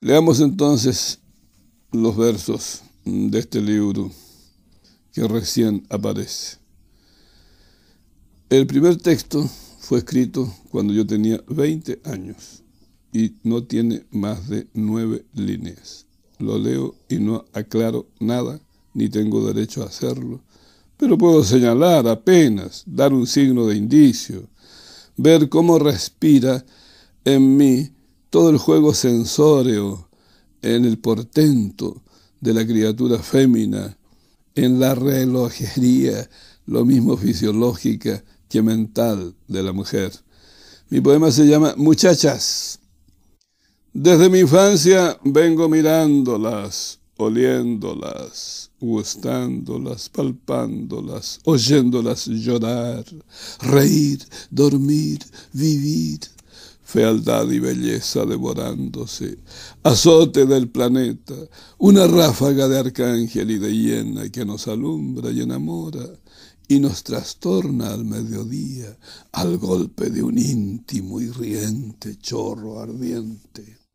Leamos entonces los versos de este libro que recién aparece. El primer texto fue escrito cuando yo tenía 20 años y no tiene más de nueve líneas. Lo leo y no aclaro nada, ni tengo derecho a hacerlo, pero puedo señalar apenas, dar un signo de indicio, ver cómo respira en mí todo el juego sensóreo, en el portento de la criatura fémina, en la relojería, lo mismo fisiológica que mental de la mujer. Mi poema se llama Muchachas. Desde mi infancia vengo mirándolas, oliéndolas, gustándolas, palpándolas, oyéndolas llorar, reír, dormir, vivir, fealdad y belleza devorándose, azote del planeta, una ráfaga de arcángel y de hiena que nos alumbra y enamora y nos trastorna al mediodía al golpe de un íntimo y riente chorro ardiente.